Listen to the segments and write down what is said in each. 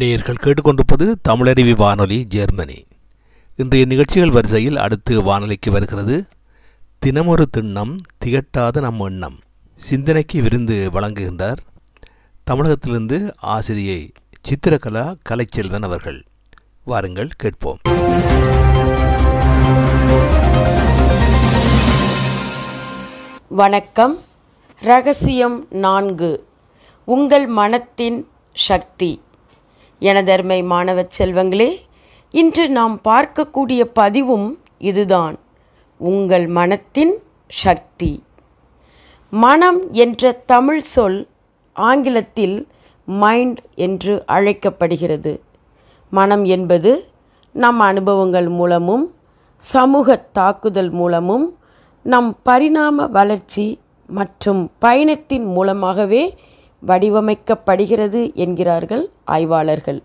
நேயர்கள் கேட்டுக்கொண்டிருப்பது தமிழறிவி வானொலி ஜெர்மனி இன்றைய நிகழ்ச்சிகள் வரிசையில் அடுத்து வானொலிக்கு வருகிறது தினமொரு திண்ணம் திகட்டாத நம் எண்ணம் சிந்தனைக்கு விருந்து வழங்குகின்றார் தமிழகத்திலிருந்து ஆசிரியை சித்திரகலா கலைச்செல்வன் அவர்கள் வாருங்கள் கேட்போம் வணக்கம் ரகசியம் நான்கு உங்கள் மனத்தின் சக்தி எனதர்மை மாணவ செல்வங்களே இன்று நாம் பார்க்கக்கூடிய பதிவும் இதுதான் உங்கள் மனத்தின் சக்தி மனம் என்ற தமிழ் சொல் ஆங்கிலத்தில் மைண்ட் என்று அழைக்கப்படுகிறது மனம் என்பது நம் அனுபவங்கள் மூலமும் சமூக தாக்குதல் மூலமும் நம் பரிணாம வளர்ச்சி மற்றும் பயணத்தின் மூலமாகவே வடிவமைக்கப்படுகிறது என்கிறார்கள் ஆய்வாளர்கள்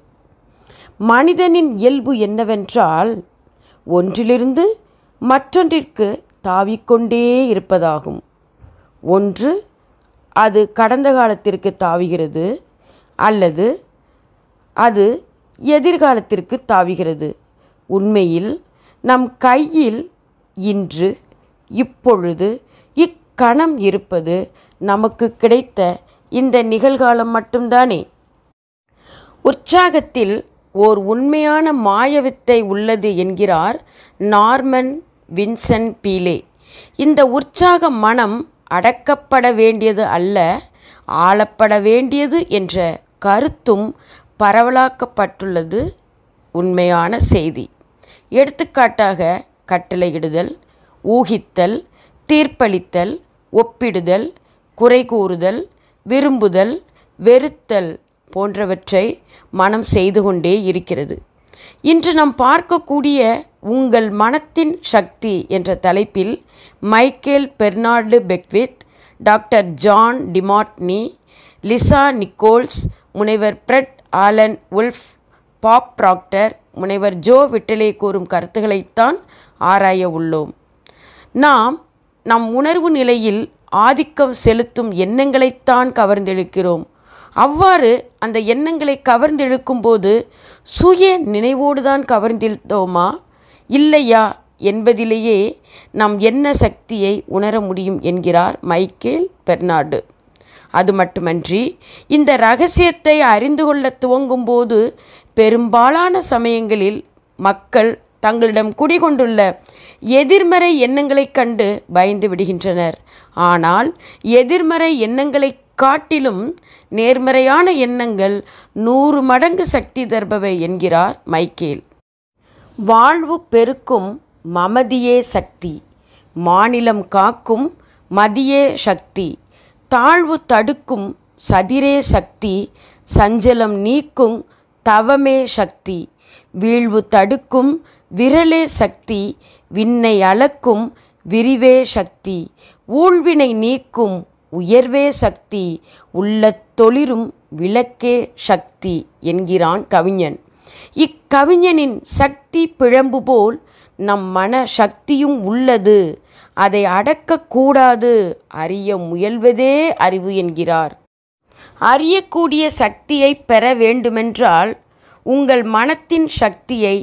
மனிதனின் இயல்பு என்னவென்றால் ஒன்றிலிருந்து மற்றொன்றிற்கு தாவிக்கொண்டே இருப்பதாகும் ஒன்று அது கடந்த காலத்திற்கு தாவுகிறது அல்லது அது எதிர்காலத்திற்கு தாவுகிறது உண்மையில் நம் கையில் இன்று இப்பொழுது இக்கணம் இருப்பது நமக்கு கிடைத்த இந்த நிகழ்காலம் மட்டும்தானே உற்சாகத்தில் ஓர் உண்மையான மாயவித்தை உள்ளது என்கிறார் நார்மன் வின்சன் பீலே இந்த உற்சாக மனம் அடக்கப்பட வேண்டியது அல்ல ஆளப்பட வேண்டியது என்ற கருத்தும் பரவலாக்கப்பட்டுள்ளது உண்மையான செய்தி எடுத்துக்காட்டாக கட்டளையிடுதல் ஊகித்தல் தீர்ப்பளித்தல் ஒப்பிடுதல் குறை கூறுதல் விரும்புதல் வெறுத்தல் போன்றவற்றை மனம் செய்து கொண்டே இருக்கிறது இன்று நாம் பார்க்கக்கூடிய உங்கள் மனத்தின் சக்தி என்ற தலைப்பில் Michael Bernard Beckwith doctor John Demartini Lisa Nichols முனைவர் Fred Alan Wolf Bob Proctor முனைவர் ஜோ விட்டலே கூறும் கருத்துக்களைத்தான் ஆராய உள்ளோம் நாம் நம் உணர்வு நிலையில் ஆதிக்கம் செலுத்தும் எண்ணங்களைத்தான் கவர்ந்தெழுக்கிறோம் அவ்வாறு அந்த எண்ணங்களை கவர்ந்தெழுக்கும் போது சுய நினைவோடு தான் கவர்ந்திழுத்தோமா இல்லையா என்பதிலேயே நாம் என்ன சக்தியை உணர முடியும் என்கிறார் மைக்கேல் பெர்னார்டு அது மட்டுமன்றி இந்த ரகசியத்தை அறிந்து கொள்ள துவங்கும் போது பெரும்பாலான சமயங்களில் மக்கள் தங்களிடம் குடிகொண்டுள்ள எதிர்மறை எண்ணங்களைக் கண்டு பயந்து விடுகின்றனர் ஆனால் எதிர்மறை எண்ணங்களை காட்டிலும் நேர்மறையான எண்ணங்கள் நூறு மடங்கு சக்தி தருபவை என்கிறார் மைக்கேல் வாழ்வு பெருக்கும் மமதியே சக்தி மாநிலம் காக்கும் மதியே சக்தி தாழ்வு தடுக்கும் சதிரே சக்தி சஞ்சலம் நீக்கும் தவமே சக்தி வீழ்வு தடுக்கும் விரலே சக்தி விண்ணை அளக்கும் விரிவே சக்தி ஊழ்வினை நீக்கும் உயர்வே சக்தி உள்ள தொளிரும் விளக்கே சக்தி என்கிறான் கவிஞன் இக்கவிஞனின் சக்தி பிழம்பு போல் நம் மன சக்தியும் உள்ளது அதை அடக்கக்கூடாது அறிய முயல்வதே அறிவு என்கிறார் அறியக்கூடிய சக்தியை பெற வேண்டுமென்றால் உங்கள் மனத்தின் சக்தியை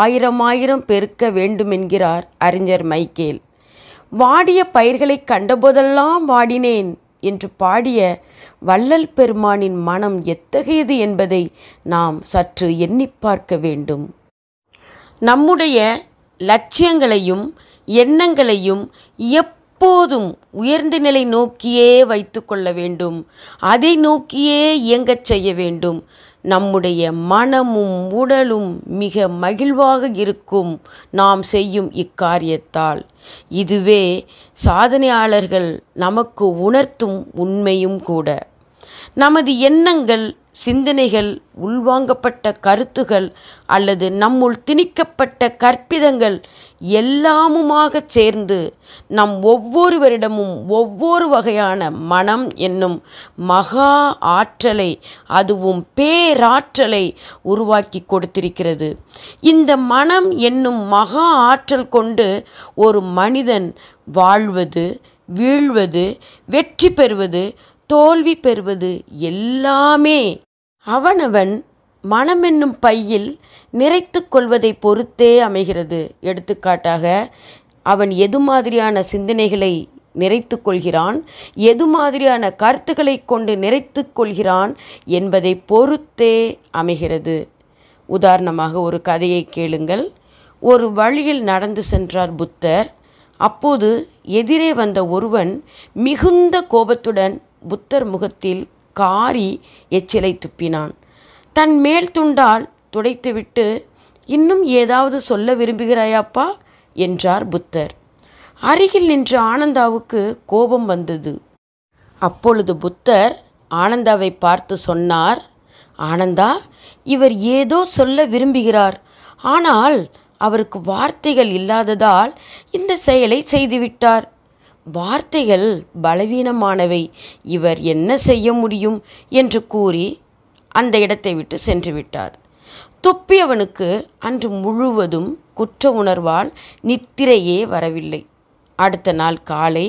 ஆயிரமாயிரம் பெருக்க வேண்டுமென்கிறார் அறிஞர் மைக்கேல் வாடிய பயிர்களை கண்டபோதெல்லாம் வாடினேன் என்று பாடிய வள்ளல் பெருமானின் மனம் எத்தகையது என்பதை நாம் சற்று எண்ணி பார்க்க வேண்டும் நம்முடைய லட்சியங்களையும் எண்ணங்களையும் எப்போதும் உயர்ந்த நிலை நோக்கியே வைத்து கொள்ள வேண்டும் அதை நோக்கியே இயங்கச் செய்ய வேண்டும் நம்முடைய மனமும் உடலும் மிக மகிழ்வாக இருக்கும் நாம் செய்யும் இக்காரியத்தால் இதுவே சாதனையாளர்கள் நமக்கு உணர்த்தும் உண்மையும் கூட நமது எண்ணங்கள் சிந்தனைகள் உள்வாங்கப்பட்ட கருத்துகள் அல்லது நம்முள் திணிக்கப்பட்ட கற்பிதங்கள் எல்லாமுமாக சேர்ந்து நம் ஒவ்வொருவரிடமும் ஒவ்வொரு வகையான மனம் என்னும் மகா ஆற்றலை அதுவும் பேராற்றலை உருவாக்கி கொடுத்திருக்கிறது இந்த மனம் என்னும் மகா ஆற்றல் கொண்டு ஒரு மனிதன் வாழ்வது வீழ்வது வெற்றி பெறுவது தோல்வி பெறுவது எல்லாமே அவனவன் மனமென்னும் பையில் நிறைத்து கொள்வதை பொறுத்தே அமைகிறது எடுத்துக்காட்டாக அவன் எது மாதிரியான சிந்தனைகளை நிறைத்து கொள்கிறான் எது மாதிரியான கருத்துக்களை கொண்டு நிறைத்து கொள்கிறான் என்பதை பொறுத்தே அமைகிறது உதாரணமாக ஒரு கதையை கேளுங்கள் ஒரு வழியில் நடந்து சென்றார் புத்தர் அப்போது எதிரே வந்த ஒருவன் மிகுந்த கோபத்துடன் புத்தர் முகத்தில் காரி எச்சிலை துப்பினான் தன் மேல் துண்டால் துடைத்துவிட்டு இன்னும் ஏதாவது சொல்ல விரும்புகிறாயாப்பா என்றார் புத்தர் அருகில் நின்ற ஆனந்தாவுக்கு கோபம் வந்தது அப்பொழுது புத்தர் ஆனந்தாவை பார்த்து சொன்னார் ஆனந்தா இவர் ஏதோ சொல்ல விரும்புகிறார் ஆனால் அவருக்கு வார்த்தைகள் இல்லாததால் இந்த செயலை செய்துவிட்டார் வார்த்தைகள் பலவீனமானவை இவர் என்ன செய்ய முடியும் என்று கூறி அந்த இடத்தை விட்டு சென்று விட்டார் துப்பியவனுக்கு அன்று முழுவதும் குற்ற உணர்வால் நித்திரையே வரவில்லை அடுத்த நாள் காலை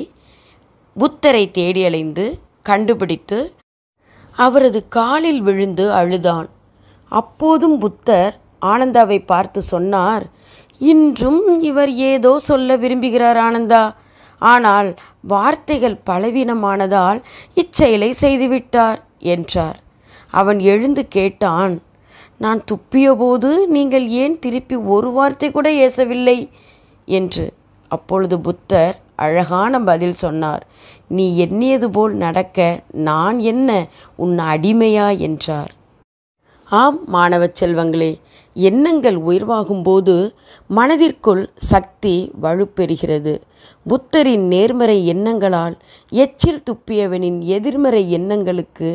புத்தரை தேடி அலைந்து கண்டுபிடித்து அவரது காலில் விழுந்து அழுதான் அப்போதும் புத்தர் ஆனந்தாவை பார்த்து சொன்னார் இன்றும் இவர் ஏதோ சொல்ல விரும்புகிறார் ஆனந்தா ஆனால் வார்த்தைகள் பலவீனமானதால் இச்செயலை செய்துவிட்டார் என்றார் அவன் எழுந்து கேட்டான் நான் துப்பியபோது நீங்கள் ஏன் திருப்பி ஒரு வார்த்தை கூட ஏசவில்லை என்று அப்பொழுது புத்தர் அழகான பதில் சொன்னார் நீ எண்ணியது போல் நடக்க நான் என்ன உன் அடிமையா என்றார் ஆம் மாணவ செல்வங்களே எண்ணங்கள் போது மனதிற்குள் சக்தி வலுப்பெறுகிறது புத்தரின் நேர்மறை எண்ணங்களால் எச்சில் துப்பியவனின் எதிர்மறை எண்ணங்களுக்கு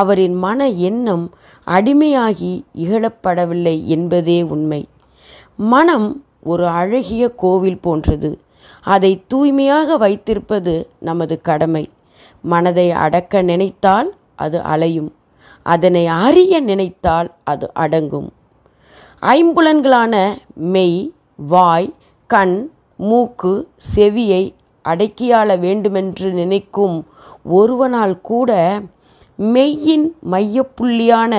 அவரின் மன எண்ணம் அடிமையாகி இகழப்படவில்லை என்பதே உண்மை மனம் ஒரு அழகிய கோவில் போன்றது அதை தூய்மையாக வைத்திருப்பது நமது கடமை மனதை அடக்க நினைத்தால் அது அலையும் அதனை அறிய நினைத்தால் அது அடங்கும் ஐம்புலன்களான மெய் வாய் கண் மூக்கு செவியை அடக்கியாள வேண்டுமென்று நினைக்கும் ஒருவனால் கூட மெய்யின் மையப்புள்ளியான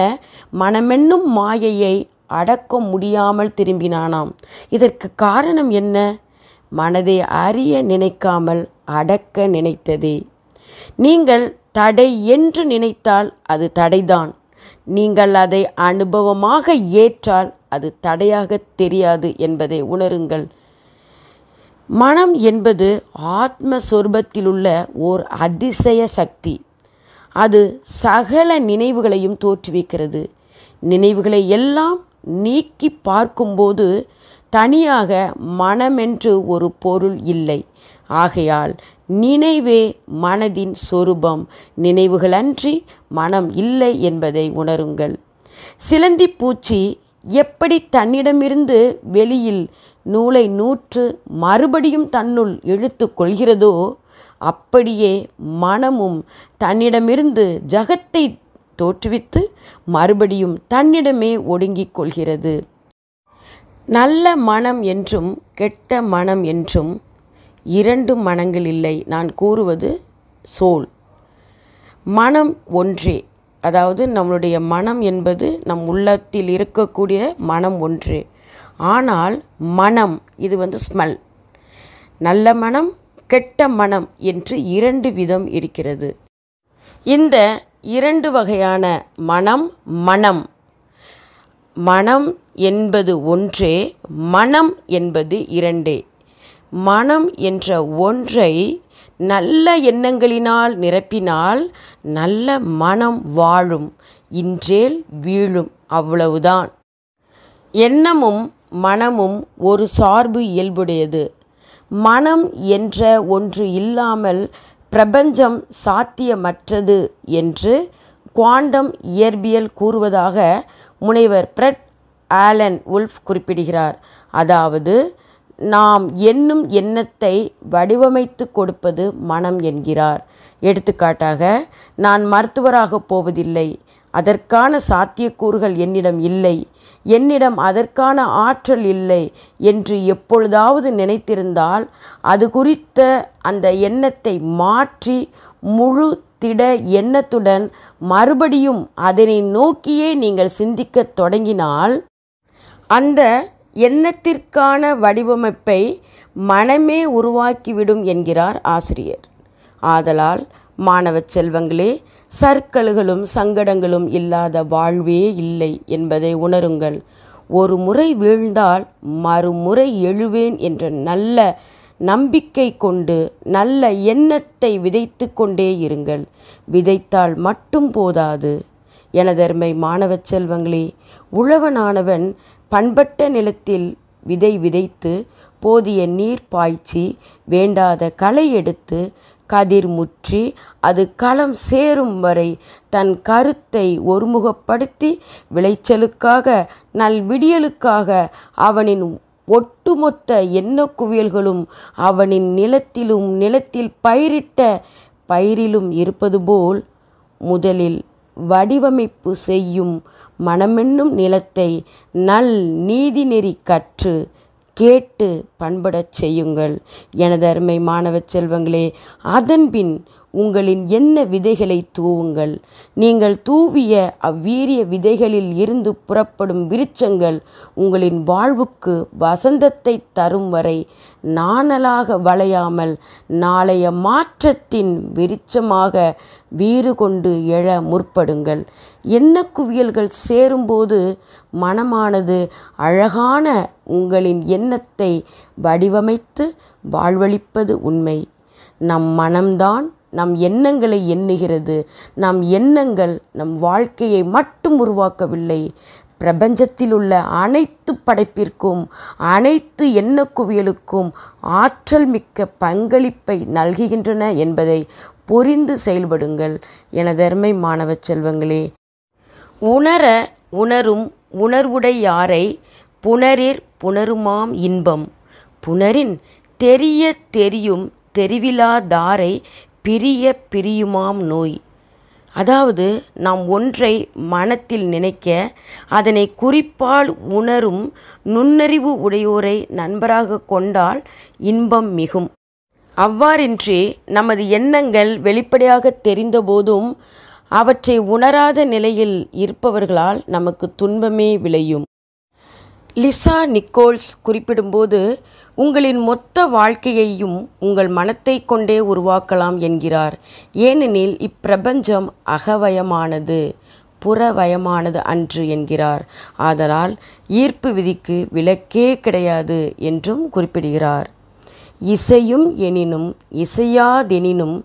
மனமென்னும் மாயையை அடக்க முடியாமல் திரும்பினானாம் இதற்கு காரணம் என்ன மனதை அறிய நினைக்காமல் அடக்க நினைத்ததே நீங்கள் தடை என்று நினைத்தால் அது தடைதான் நீங்கள் அதை அனுபவமாக ஏற்றால் அது தடையாக தெரியாது என்பதை உணருங்கள் மனம் என்பது ஆத்ம சொர்பத்திலுள்ள ஓர் அதிசய சக்தி அது சகல நினைவுகளையும் தோற்றுவிக்கிறது நினைவுகளை எல்லாம் நீக்கி பார்க்கும்போது தனியாக மனமென்று ஒரு பொருள் இல்லை ஆகையால் நினைவே மனதின் சொரூபம் நினைவுகளன்றி மனம் இல்லை என்பதை உணருங்கள் சிலந்தி பூச்சி எப்படி தன்னிடமிருந்து வெளியில் நூலை நூற்று மறுபடியும் தன்னுள் இழுத்து கொள்கிறதோ அப்படியே மனமும் தன்னிடமிருந்து ஜகத்தை தோற்றுவித்து மறுபடியும் தன்னிடமே ஒடுங்கிக் கொள்கிறது நல்ல மனம் என்றும் கெட்ட மனம் என்றும் இரண்டு மனங்கள் இல்லை நான் கூறுவது சோல் மனம் ஒன்றே அதாவது நம்மளுடைய மனம் என்பது நம் உள்ளத்தில் இருக்கக்கூடிய மனம் ஒன்றே ஆனால் மனம் இது வந்து ஸ்மெல் நல்ல மனம் கெட்ட மனம் என்று இரண்டு விதம் இருக்கிறது இந்த இரண்டு வகையான மனம் மனம் மனம் என்பது ஒன்றே மனம் என்பது இரண்டே மனம் என்ற ஒன்றை நல்ல எண்ணங்களினால் நிரப்பினால் நல்ல மனம் வாழும் இன்றேல் வீழும் அவ்வளவுதான் எண்ணமும் மனமும் ஒரு சார்பு இயல்புடையது மனம் என்ற ஒன்று இல்லாமல் பிரபஞ்சம் சாத்தியமற்றது என்று குவாண்டம் இயற்பியல் கூறுவதாக முனைவர் பிரட் ஆலன் உல்ஃப் குறிப்பிடுகிறார் அதாவது நாம் என்னும் எண்ணத்தை வடிவமைத்து கொடுப்பது மனம் என்கிறார் எடுத்துக்காட்டாக நான் மருத்துவராக போவதில்லை அதற்கான சாத்தியக்கூறுகள் என்னிடம் இல்லை என்னிடம் அதற்கான ஆற்றல் இல்லை என்று எப்பொழுதாவது நினைத்திருந்தால் அது குறித்த அந்த எண்ணத்தை மாற்றி முழு திட எண்ணத்துடன் மறுபடியும் அதனை நோக்கியே நீங்கள் சிந்திக்க தொடங்கினால் அந்த எண்ணத்திற்கான வடிவமைப்பை மனமே உருவாக்கிவிடும் என்கிறார் ஆசிரியர் ஆதலால் மாணவ செல்வங்களே சர்க்கல்களும் சங்கடங்களும் இல்லாத வாழ்வே இல்லை என்பதை உணருங்கள் ஒரு முறை வீழ்ந்தால் மறுமுறை எழுவேன் என்ற நல்ல நம்பிக்கை கொண்டு நல்ல எண்ணத்தை விதைத்து கொண்டே இருங்கள் விதைத்தால் மட்டும் போதாது எனதர்மை மாணவ செல்வங்களே உழவனானவன் பண்பட்ட நிலத்தில் விதை விதைத்து போதிய நீர் பாய்ச்சி வேண்டாத களை எடுத்து கதிர் முற்றி அது களம் சேரும் வரை தன் கருத்தை ஒருமுகப்படுத்தி விளைச்சலுக்காக நல்விடியலுக்காக அவனின் ஒட்டுமொத்த எண்ண குவியல்களும் அவனின் நிலத்திலும் நிலத்தில் பயிரிட்ட பயிரிலும் இருப்பது போல் முதலில் வடிவமைப்பு செய்யும் மனமென்னும் நிலத்தை நல் நீதிநெறி கற்று கேட்டு பண்படச் செய்யுங்கள் எனது அருமை மாணவ செல்வங்களே அதன்பின் உங்களின் என்ன விதைகளை தூவுங்கள் நீங்கள் தூவிய அவ்வீரிய விதைகளில் இருந்து புறப்படும் விருச்சங்கள் உங்களின் வாழ்வுக்கு வசந்தத்தை தரும் வரை நாணலாக வளையாமல் நாளைய மாற்றத்தின் விருச்சமாக வீறு கொண்டு எழ முற்படுங்கள் எண்ண குவியல்கள் சேரும்போது மனமானது அழகான உங்களின் எண்ணத்தை வடிவமைத்து வாழ்வளிப்பது உண்மை நம் மனம்தான் நம் எண்ணங்களை எண்ணுகிறது நம் எண்ணங்கள் நம் வாழ்க்கையை மட்டும் உருவாக்கவில்லை பிரபஞ்சத்தில் உள்ள அனைத்து படைப்பிற்கும் அனைத்து எண்ண குவியலுக்கும் ஆற்றல் மிக்க பங்களிப்பை நல்குகின்றன என்பதை புரிந்து செயல்படுங்கள் என தர்மை மாணவ செல்வங்களே உணர உணரும் உணர்வுடை யாரை புணரிர் புணருமாம் இன்பம் புணரின் தெரிய தெரியும் தெரிவிலாதாரை பிரிய பிரியுமாம் நோய் அதாவது நாம் ஒன்றை மனத்தில் நினைக்க அதனை குறிப்பால் உணரும் நுண்ணறிவு உடையோரை நண்பராக கொண்டால் இன்பம் மிகும் அவ்வாறின்றி நமது எண்ணங்கள் வெளிப்படையாக தெரிந்தபோதும் அவற்றை உணராத நிலையில் இருப்பவர்களால் நமக்கு துன்பமே விளையும் லிசா நிக்கோல்ஸ் குறிப்பிடும்போது உங்களின் மொத்த வாழ்க்கையையும் உங்கள் மனத்தை கொண்டே உருவாக்கலாம் என்கிறார் ஏனெனில் இப்பிரபஞ்சம் அகவயமானது புறவயமானது அன்று என்கிறார் ஆதலால் ஈர்ப்பு விதிக்கு விலக்கே கிடையாது என்றும் குறிப்பிடுகிறார் இசையும் எனினும் இசையாதெனினும்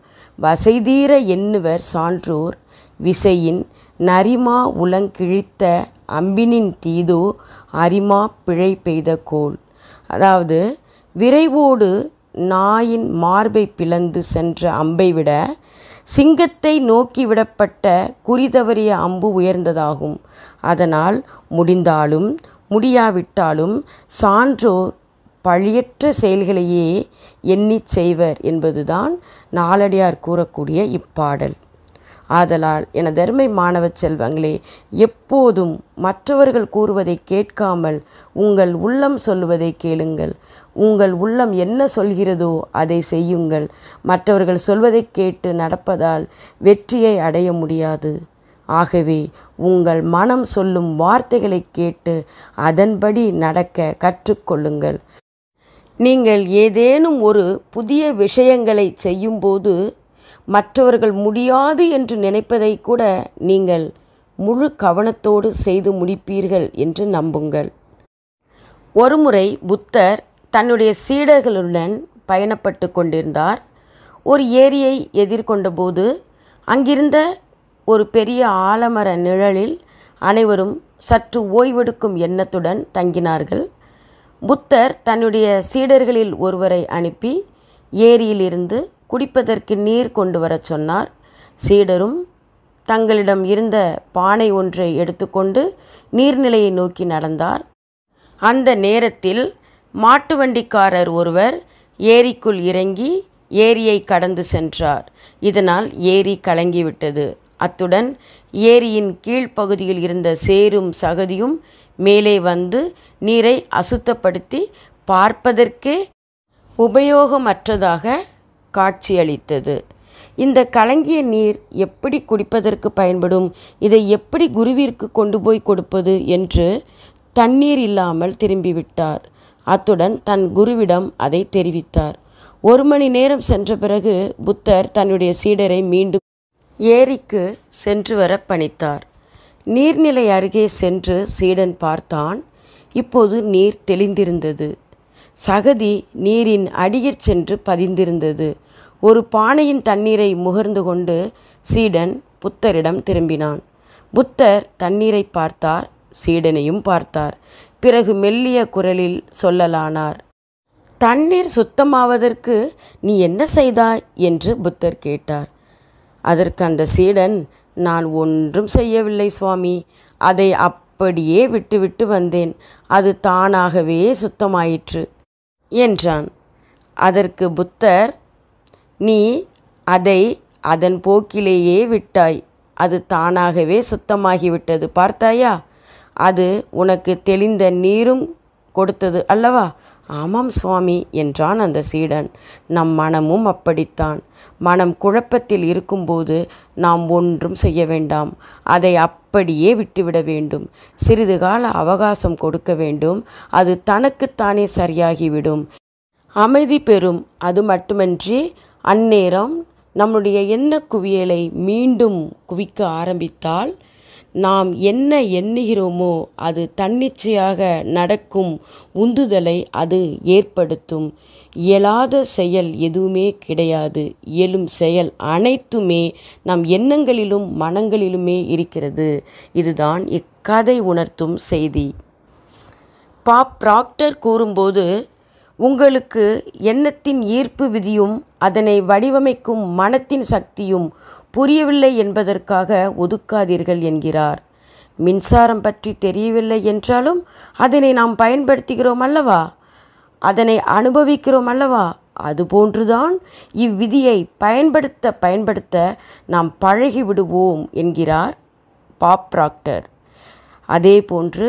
வசைதீர எண்ணுவர் சான்றோர் விசையின் நரிமா உலங்கிழித்த அம்பினின் தீதோ அரிமா பிழை பெய்த கோல் அதாவது விரைவோடு நாயின் மார்பை பிளந்து சென்ற அம்பை விட சிங்கத்தை நோக்கி விடப்பட்ட குறிதவறிய அம்பு உயர்ந்ததாகும் அதனால் முடிந்தாலும் முடியாவிட்டாலும் சான்றோர் பழியற்ற செயல்களையே எண்ணிச் செய்வர் என்பதுதான் நாளடியார் கூறக்கூடிய இப்பாடல் ஆதலால் என தருமை மாணவ செல்வங்களே எப்போதும் மற்றவர்கள் கூறுவதை கேட்காமல் உங்கள் உள்ளம் சொல்லுவதை கேளுங்கள் உங்கள் உள்ளம் என்ன சொல்கிறதோ அதை செய்யுங்கள் மற்றவர்கள் சொல்வதை கேட்டு நடப்பதால் வெற்றியை அடைய முடியாது ஆகவே உங்கள் மனம் சொல்லும் வார்த்தைகளை கேட்டு அதன்படி நடக்க கற்றுக்கொள்ளுங்கள் நீங்கள் ஏதேனும் ஒரு புதிய விஷயங்களை செய்யும்போது மற்றவர்கள் முடியாது என்று நினைப்பதை கூட நீங்கள் முழு கவனத்தோடு செய்து முடிப்பீர்கள் என்று நம்புங்கள் ஒருமுறை புத்தர் தன்னுடைய சீடர்களுடன் பயணப்பட்டு கொண்டிருந்தார் ஒரு ஏரியை எதிர்கொண்டபோது அங்கிருந்த ஒரு பெரிய ஆலமர நிழலில் அனைவரும் சற்று ஓய்வெடுக்கும் எண்ணத்துடன் தங்கினார்கள் புத்தர் தன்னுடைய சீடர்களில் ஒருவரை அனுப்பி ஏரியிலிருந்து குடிப்பதற்கு நீர் கொண்டு வரச் சொன்னார் சீடரும் தங்களிடம் இருந்த பானை ஒன்றை எடுத்துக்கொண்டு நீர்நிலையை நோக்கி நடந்தார் அந்த நேரத்தில் மாட்டு வண்டிக்காரர் ஒருவர் ஏரிக்குள் இறங்கி ஏரியை கடந்து சென்றார் இதனால் ஏரி கலங்கிவிட்டது அத்துடன் ஏரியின் கீழ்ப்பகுதியில் இருந்த சேரும் சகதியும் மேலே வந்து நீரை அசுத்தப்படுத்தி பார்ப்பதற்கே உபயோகமற்றதாக காட்சியளித்தது இந்த கலங்கிய நீர் எப்படி குடிப்பதற்கு பயன்படும் இதை எப்படி குருவிற்கு கொண்டு போய் கொடுப்பது என்று தண்ணீர் இல்லாமல் திரும்பிவிட்டார் அத்துடன் தன் குருவிடம் அதை தெரிவித்தார் ஒரு மணி நேரம் சென்ற பிறகு புத்தர் தன்னுடைய சீடரை மீண்டும் ஏரிக்கு சென்று வர பணித்தார் நீர்நிலை அருகே சென்று சீடன் பார்த்தான் இப்போது நீர் தெளிந்திருந்தது சகதி நீரின் அடியிற் சென்று பதிந்திருந்தது ஒரு பானையின் தண்ணீரை முகர்ந்து கொண்டு சீடன் புத்தரிடம் திரும்பினான் புத்தர் தண்ணீரை பார்த்தார் சீடனையும் பார்த்தார் பிறகு மெல்லிய குரலில் சொல்லலானார் தண்ணீர் சுத்தமாவதற்கு நீ என்ன செய்தாய் என்று புத்தர் கேட்டார் அதற்கு அந்த சீடன் நான் ஒன்றும் செய்யவில்லை சுவாமி அதை அப்படியே விட்டுவிட்டு வந்தேன் அது தானாகவே சுத்தமாயிற்று என்றான் அதற்கு புத்தர் நீ அதை அதன் போக்கிலேயே விட்டாய் அது தானாகவே சுத்தமாகிவிட்டது பார்த்தாயா அது உனக்கு தெளிந்த நீரும் கொடுத்தது அல்லவா ஆமாம் சுவாமி என்றான் அந்த சீடன் நம் மனமும் அப்படித்தான் மனம் குழப்பத்தில் இருக்கும்போது நாம் ஒன்றும் செய்ய வேண்டாம் அதை அப்படியே விட்டுவிட வேண்டும் சிறிது கால அவகாசம் கொடுக்க வேண்டும் அது தனக்குத்தானே சரியாகிவிடும் அமைதி பெறும் அது மட்டுமன்றி அந்நேரம் நம்முடைய எண்ண குவியலை மீண்டும் குவிக்க ஆரம்பித்தால் நாம் என்ன எண்ணுகிறோமோ அது தன்னிச்சையாக நடக்கும் உந்துதலை அது ஏற்படுத்தும் இயலாத செயல் எதுவுமே கிடையாது இயலும் செயல் அனைத்துமே நம் எண்ணங்களிலும் மனங்களிலுமே இருக்கிறது இதுதான் இக்கதை உணர்த்தும் செய்தி பாப் ப்ராக்டர் கூறும்போது உங்களுக்கு எண்ணத்தின் ஈர்ப்பு விதியும் அதனை வடிவமைக்கும் மனத்தின் சக்தியும் புரியவில்லை என்பதற்காக ஒதுக்காதீர்கள் என்கிறார் மின்சாரம் பற்றி தெரியவில்லை என்றாலும் அதனை நாம் பயன்படுத்துகிறோம் அல்லவா அதனை அனுபவிக்கிறோம் அல்லவா அதுபோன்றுதான் இவ்விதியை பயன்படுத்த பயன்படுத்த நாம் பழகி விடுவோம் என்கிறார் பாப்ராக்டர் அதே போன்று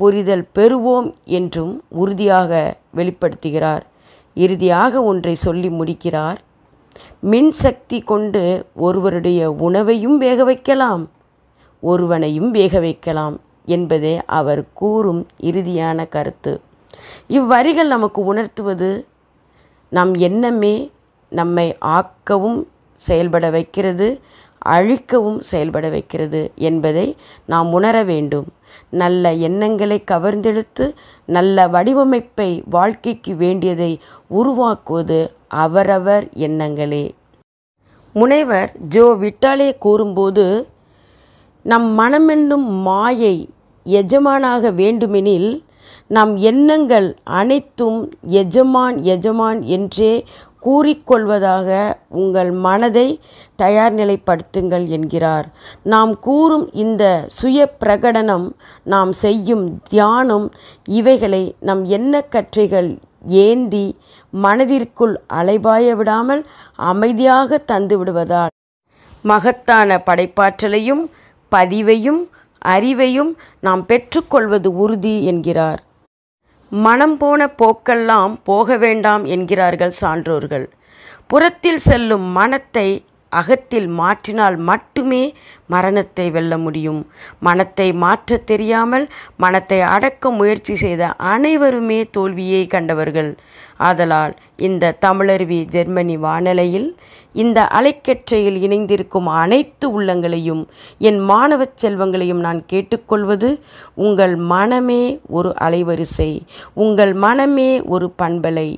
புரிதல் பெறுவோம் என்றும் உறுதியாக வெளிப்படுத்துகிறார் இறுதியாக ஒன்றை சொல்லி முடிக்கிறார் மின்சக்தி கொண்டு ஒருவருடைய உணவையும் வேக வைக்கலாம் ஒருவனையும் வேக வைக்கலாம் என்பதே அவர் கூறும் இறுதியான கருத்து இவ்வரிகள் நமக்கு உணர்த்துவது நம் எண்ணமே நம்மை ஆக்கவும் செயல்பட வைக்கிறது அழிக்கவும் செயல்பட வைக்கிறது என்பதை நாம் உணர வேண்டும் நல்ல எண்ணங்களை கவர்ந்தெழுத்து நல்ல வடிவமைப்பை வாழ்க்கைக்கு வேண்டியதை உருவாக்குவது அவரவர் எண்ணங்களே முனைவர் ஜோ விட்டாலே கூறும்போது நம் மனமென்னும் மாயை எஜமானாக வேண்டுமெனில் நம் எண்ணங்கள் அனைத்தும் எஜமான் எஜமான் என்றே கூறிக்கொள்வதாக உங்கள் மனதை தயார் நிலைப்படுத்துங்கள் என்கிறார் நாம் கூறும் இந்த சுய பிரகடனம் நாம் செய்யும் தியானம் இவைகளை நம் எண்ணக்கற்றைகள் ஏந்தி மனதிற்குள் அலைபாய விடாமல் அமைதியாக தந்து விடுவதால் மகத்தான படைப்பாற்றலையும் பதிவையும் அறிவையும் நாம் பெற்றுக்கொள்வது உறுதி என்கிறார் மனம் போன போக்கெல்லாம் போக வேண்டாம் என்கிறார்கள் சான்றோர்கள் புறத்தில் செல்லும் மனத்தை அகத்தில் மாற்றினால் மட்டுமே மரணத்தை வெல்ல முடியும் மனத்தை மாற்ற தெரியாமல் மனத்தை அடக்க முயற்சி செய்த அனைவருமே தோல்வியை கண்டவர்கள் ஆதலால் இந்த தமிழருவி ஜெர்மனி வானலையில் இந்த அலைக்கற்றையில் இணைந்திருக்கும் அனைத்து உள்ளங்களையும் என் மாணவ செல்வங்களையும் நான் கேட்டுக்கொள்வது உங்கள் மனமே ஒரு அலைவரிசை உங்கள் மனமே ஒரு பண்பலை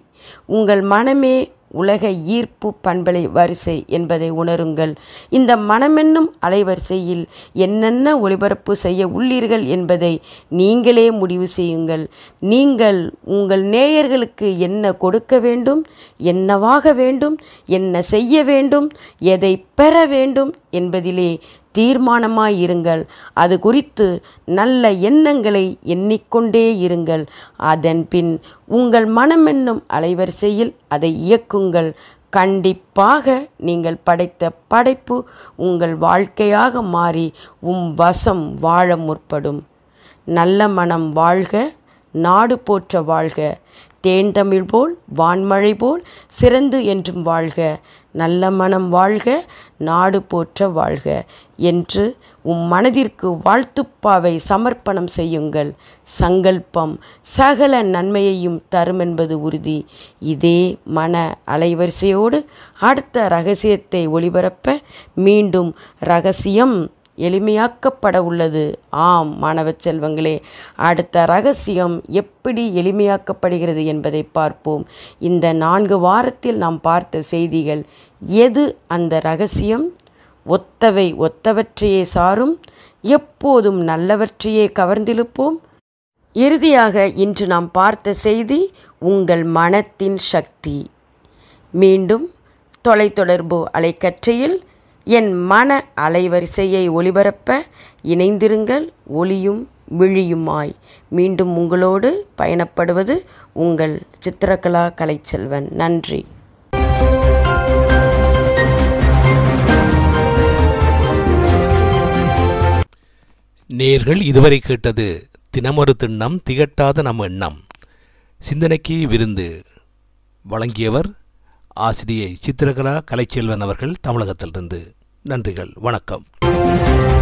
உங்கள் மனமே உலக ஈர்ப்பு பண்பலை வரிசை என்பதை உணருங்கள் இந்த மனமென்னும் அலைவரிசையில் என்னென்ன ஒளிபரப்பு செய்ய உள்ளீர்கள் என்பதை நீங்களே முடிவு செய்யுங்கள் நீங்கள் உங்கள் நேயர்களுக்கு என்ன கொடுக்க வேண்டும் என்னவாக வேண்டும் என்ன செய்ய வேண்டும் எதை பெற வேண்டும் என்பதிலே தீர்மானமாய் இருங்கள் அது குறித்து நல்ல எண்ணங்களை எண்ணிக்கொண்டே இருங்கள் அதன் பின் உங்கள் மனமென்னும் அலைவரிசையில் அதை இயக்குங்கள் கண்டிப்பாக நீங்கள் படைத்த படைப்பு உங்கள் வாழ்க்கையாக மாறி உம் வசம் வாழ முற்படும் நல்ல மனம் வாழ்க நாடு போற்ற வாழ்க தேன் தமிழ் போல் வான்மழை போல் சிறந்து என்றும் வாழ்க நல்ல மனம் வாழ்க நாடு போற்ற வாழ்க என்று உம் மனதிற்கு வாழ்த்துப்பாவை சமர்ப்பணம் செய்யுங்கள் சங்கல்பம் சகல நன்மையையும் தரும் என்பது உறுதி இதே மன அலைவரிசையோடு அடுத்த ரகசியத்தை ஒளிபரப்ப மீண்டும் ரகசியம் எளிமையாக்கப்பட உள்ளது ஆம் மாணவ செல்வங்களே அடுத்த ரகசியம் எப்படி எளிமையாக்கப்படுகிறது என்பதை பார்ப்போம் இந்த நான்கு வாரத்தில் நாம் பார்த்த செய்திகள் எது அந்த ரகசியம் ஒத்தவை ஒத்தவற்றையே சாரும் எப்போதும் நல்லவற்றையே கவர்ந்திழுப்போம் இறுதியாக இன்று நாம் பார்த்த செய்தி உங்கள் மனத்தின் சக்தி மீண்டும் தொலைத்தொடர்பு அலைக்கற்றையில் என் மன அலைவரிசையை ஒளிபரப்ப இணைந்திருங்கள் ஒளியும் விழியுமாய் மீண்டும் உங்களோடு பயணப்படுவது உங்கள் சித்திரகலா கலைச்செல்வன் நன்றி நேர்கள் இதுவரை கேட்டது தினமொரு திண்ணம் திகட்டாத நம் எண்ணம் சிந்தனைக்கு விருந்து வழங்கியவர் ஆசிரியை சித்திரகலா கலைச்செல்வன் அவர்கள் தமிழகத்திலிருந்து நன்றிகள் வணக்கம்